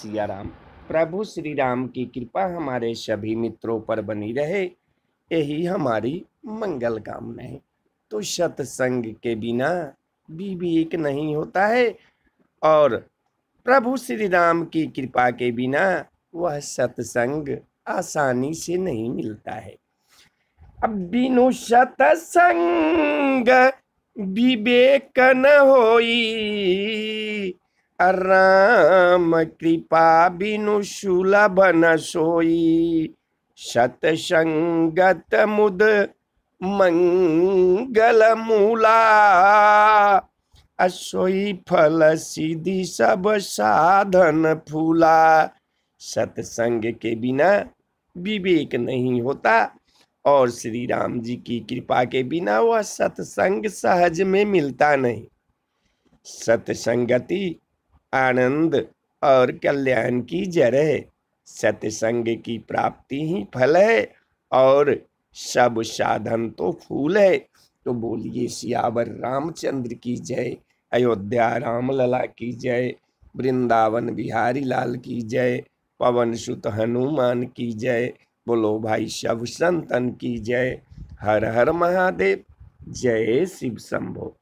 सियाराम प्रभु श्री राम की कृपा हमारे सभी मित्रों पर बनी रहे यही हमारी मंगल कामना है तो सत्संग के बिना एक नहीं होता है और प्रभु श्री राम की कृपा के बिना वह सत्संग आसानी से नहीं मिलता है अब बिनु सतसंग विवेक न होई राम कृपा बिनु सुलभ न सोई सतसंगत मुद मंगल मूला असोई फल सिद्धि सब साधन फूला सत्संग के बिना विवेक नहीं होता और श्री राम जी की कृपा के बिना वह सत्संग सहज में मिलता नहीं सत्संगति आनंद और कल्याण की जड़ है सत्संग की प्राप्ति ही फल है और सब साधन तो फूल है तो बोलिए सियावर रामचंद्र की जय अयोध्या राम लला की जय वृंदावन बिहारी लाल की जय पवन सुत हनुमान की जय बोलो भाई शब संतन की जय हर हर महादेव जय शिव शंभो